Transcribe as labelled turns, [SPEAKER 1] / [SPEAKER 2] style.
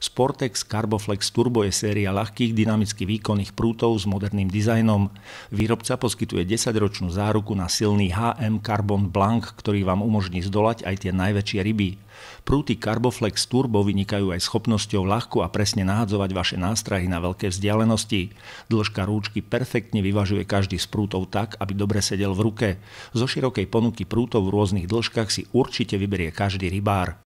[SPEAKER 1] Sportex Carboflex Turbo je séria ľahkých dynamicky výkonných prútov s moderným dizajnom. Výrobca poskytuje 10-ročnú záruku na silný HM Carbon Blank, ktorý vám umožní zdolať aj tie najväčšie ryby. Prúty Carboflex Turbo vynikajú aj schopnosťou ľahko a presne nahadzovať vaše nástrahy na veľké vzdialenosti. Dĺžka rúčky perfektne vyvažuje každý z prútov tak, aby dobre sedel v ruke. Zo širokej ponuky prútov v rôznych dĺžkach si určite vyberie každý rybár.